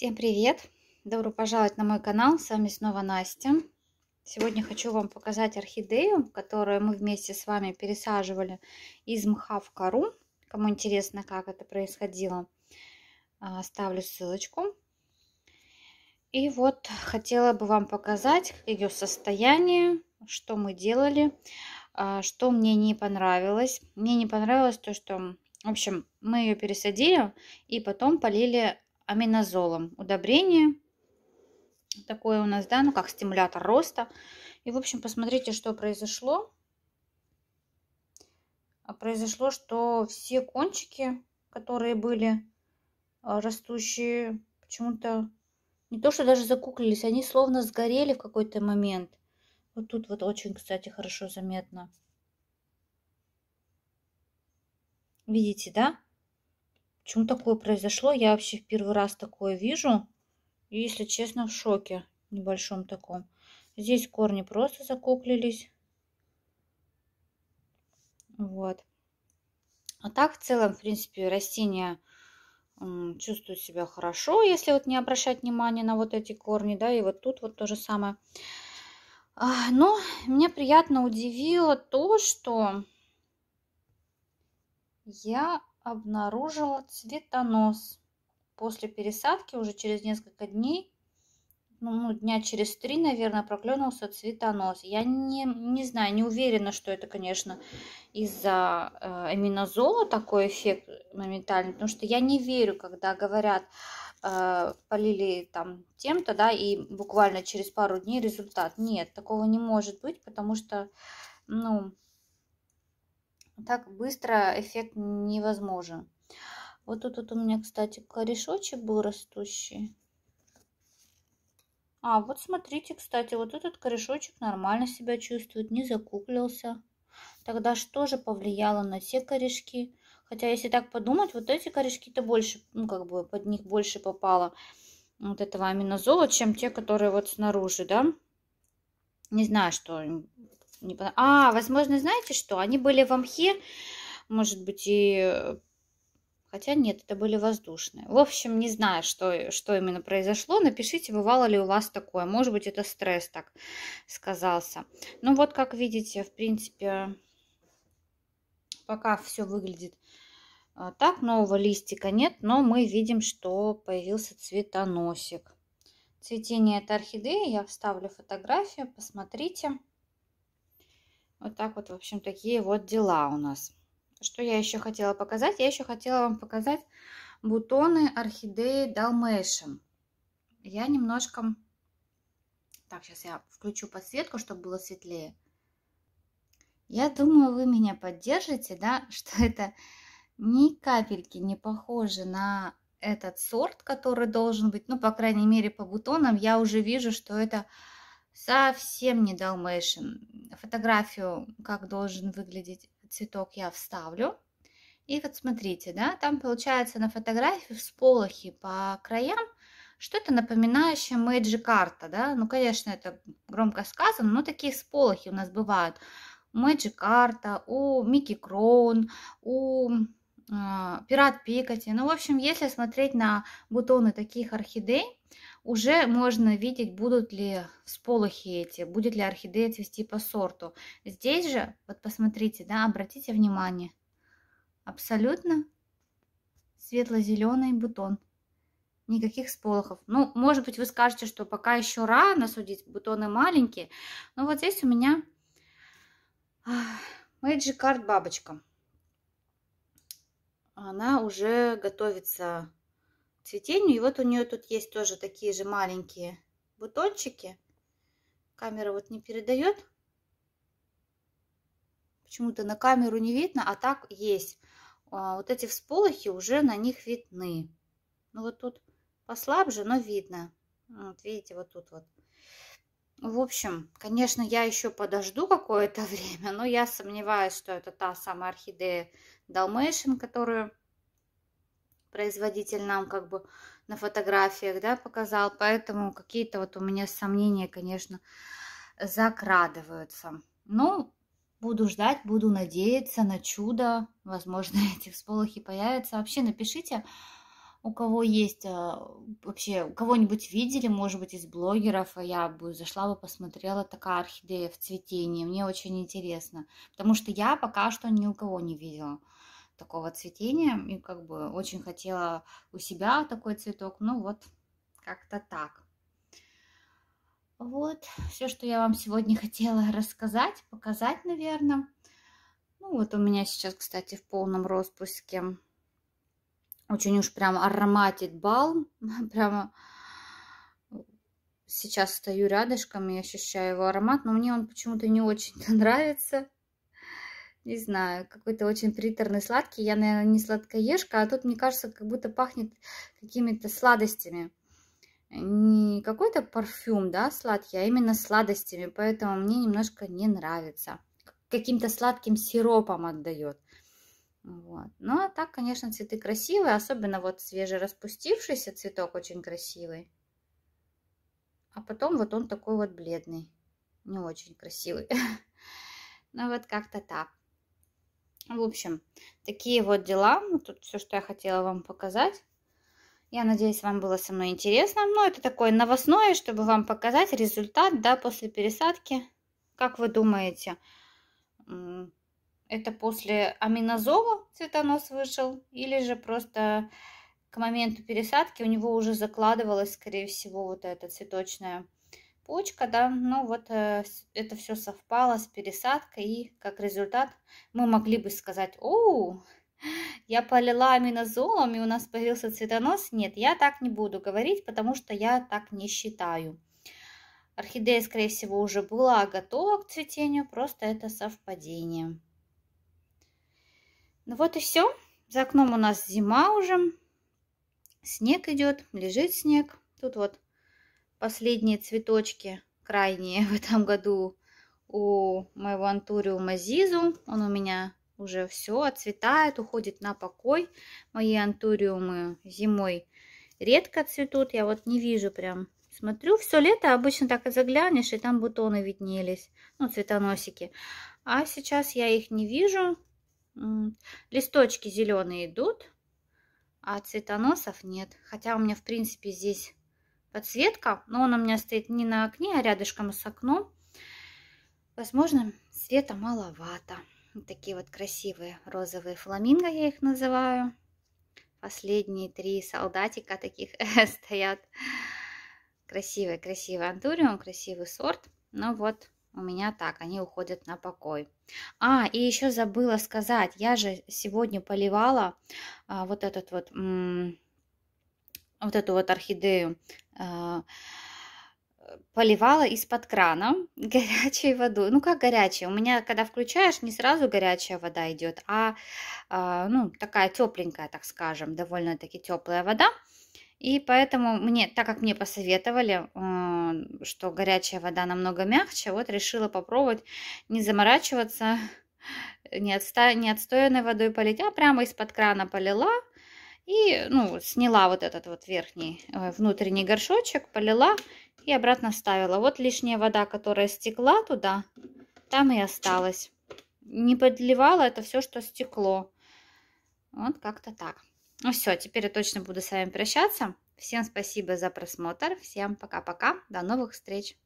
Всем привет! Добро пожаловать на мой канал, с вами снова Настя. Сегодня хочу вам показать орхидею, которую мы вместе с вами пересаживали из мха в кору. Кому интересно, как это происходило, оставлю а, ссылочку. И вот хотела бы вам показать ее состояние, что мы делали, а, что мне не понравилось. Мне не понравилось то, что... В общем, мы ее пересадили и потом полили аминозолом. Удобрение такое у нас, да, ну как стимулятор роста. И, в общем, посмотрите, что произошло. А произошло, что все кончики, которые были а, растущие, почему-то не то, что даже закуклились, они словно сгорели в какой-то момент. Вот тут вот очень, кстати, хорошо заметно. Видите, да? Почему такое произошло? Я вообще в первый раз такое вижу. И, если честно, в шоке небольшом таком. Здесь корни просто закуклились. Вот. А так, в целом, в принципе, растение чувствует себя хорошо, если вот не обращать внимания на вот эти корни, да, и вот тут вот то же самое. А, но меня приятно удивило то, что я обнаружила цветонос. После пересадки уже через несколько дней, ну, ну, дня через три, наверное, проклюнулся цветонос. Я не, не знаю, не уверена, что это, конечно, из-за э, аминозола такой эффект моментальный, потому что я не верю, когда говорят, э, полили там тем-то, да, и буквально через пару дней результат. Нет, такого не может быть, потому что, ну, так быстро эффект невозможен. Вот тут вот у меня, кстати, корешочек был растущий. А, вот смотрите, кстати, вот этот корешочек нормально себя чувствует, не закуклился. Тогда что же повлияло на те корешки? Хотя, если так подумать, вот эти корешки-то больше, ну, как бы под них больше попало вот этого аминозола, чем те, которые вот снаружи, да? Не знаю, что не понравилось. А, возможно, знаете что? Они были в Амхе, может быть, и... Хотя нет, это были воздушные. В общем, не знаю, что, э, что именно произошло. Напишите, бывало ли у вас такое. Может быть, это стресс так сказался. Ну вот, как видите, в принципе, пока все выглядит а, так. Нового листика нет, но мы видим, что появился цветоносик цветение этой орхидеи. Я вставлю фотографию, посмотрите. Вот так вот, в общем, такие вот дела у нас. Что я еще хотела показать? Я еще хотела вам показать бутоны орхидеи Dalmatian. Я немножко... Так, сейчас я включу подсветку, чтобы было светлее. Я думаю, вы меня поддержите, да, что это ни капельки не похоже на этот сорт, который должен быть. Ну, по крайней мере, по бутонам я уже вижу, что это Совсем не далмейшин. Фотографию, как должен выглядеть цветок, я вставлю. И вот смотрите, да, там получается на фотографии всполохи по краям что-то напоминающее Мэджи карта, да, ну, конечно, это громко сказано, но такие всполохи у нас бывают. у Мэджи карта, у Микки Кроун, у э, Пират Пикати, ну, в общем, если смотреть на бутоны таких орхидей, уже можно видеть, будут ли сполохи эти, будет ли орхидея цвести по сорту. Здесь же, вот посмотрите, да, обратите внимание, абсолютно светло-зеленый бутон. Никаких сполохов. Ну, может быть, вы скажете, что пока еще рано судить, бутоны маленькие. Но вот здесь у меня Magic Card бабочка. Она уже готовится цветению. И вот у нее тут есть тоже такие же маленькие бутончики. Камера вот не передает. Почему-то на камеру не видно, а так есть. А, вот эти всполохи уже на них видны. Ну вот тут послабже, но видно. Вот видите, вот тут вот. В общем, конечно, я еще подожду какое-то время, но я сомневаюсь, что это та самая орхидея Dalmatian, которую производитель нам как бы на фотографиях да, показал, поэтому какие-то вот у меня сомнения, конечно, закрадываются. Ну, буду ждать, буду надеяться на чудо, возможно, эти всполохи появятся. Вообще напишите, у кого есть, э, вообще, у кого-нибудь видели, может быть, из блогеров, а я бы зашла бы посмотрела такая орхидея в цветении, мне очень интересно, потому что я пока что ни у кого не видела такого цветения. И как бы очень хотела у себя такой цветок. Ну вот, как-то так. Вот, все, что я вам сегодня хотела рассказать, показать, наверное. Ну вот у меня сейчас, кстати, в полном распуске. Очень уж прям ароматит бал. Прямо сейчас стою рядышком и ощущаю его аромат, но мне он почему-то не очень-то нравится не знаю, какой-то очень приторный сладкий. Я, наверное, не сладкоежка, а тут, мне кажется, как будто пахнет какими-то сладостями. Не какой-то парфюм, да, сладкий, а именно сладостями. Поэтому мне немножко не нравится. Каким-то сладким сиропом отдает. Вот. Ну, а так, конечно, цветы красивые. Особенно вот свежераспустившийся цветок очень красивый. А потом вот он такой вот бледный. Не очень красивый. Ну, вот как-то так. В общем, такие вот дела. Ну, тут все, что я хотела вам показать. Я надеюсь, вам было со мной интересно. Но ну, это такое новостное, чтобы вам показать результат, да, после пересадки. Как вы думаете, это после аминозола цветонос вышел? Или же просто к моменту пересадки у него уже закладывалось, скорее всего, вот эта цветочная почка, да, но ну вот э, это все совпало с пересадкой, и как результат мы могли бы сказать, о, я полила аминозолом, и у нас появился цветонос. Нет, я так не буду говорить, потому что я так не считаю. Орхидея, скорее всего, уже была готова к цветению, просто это совпадение. Ну вот и все. За окном у нас зима уже. Снег идет, лежит снег. Тут вот последние цветочки, крайние в этом году у моего антуриума Зизу. Он у меня уже все отцветает, уходит на покой. Мои антуриумы зимой редко цветут. Я вот не вижу прям. Смотрю, все лето обычно так и заглянешь, и там бутоны виднелись, ну, цветоносики. А сейчас я их не вижу. Листочки зеленые идут, а цветоносов нет. Хотя у меня, в принципе, здесь подсветка, но он у меня стоит не на окне, а рядышком с окном. Возможно, света маловато. Вот такие вот красивые розовые фламинго я их называю. Последние три солдатика таких стоят. Красивый, красивый антуриум, красивый сорт. Ну вот, у меня так, они уходят на покой. А, и еще забыла сказать, я же сегодня поливала а, вот этот вот вот эту вот орхидею а, поливала из-под крана горячей водой. Ну как горячая? У меня, когда включаешь, не сразу горячая вода идет, а, а ну такая тепленькая, так скажем, довольно-таки теплая вода. И поэтому мне, так как мне посоветовали, а, что горячая вода намного мягче, вот решила попробовать не заморачиваться, не, отста... не отстоянной водой полить, а прямо из-под крана полила и ну, сняла вот этот вот верхний э, внутренний горшочек, полила и обратно ставила. Вот лишняя вода, которая стекла туда, там и осталась. Не подливала это все, что стекло. Вот как-то так. Ну все, теперь я точно буду с вами прощаться. Всем спасибо за просмотр. Всем пока-пока. До новых встреч.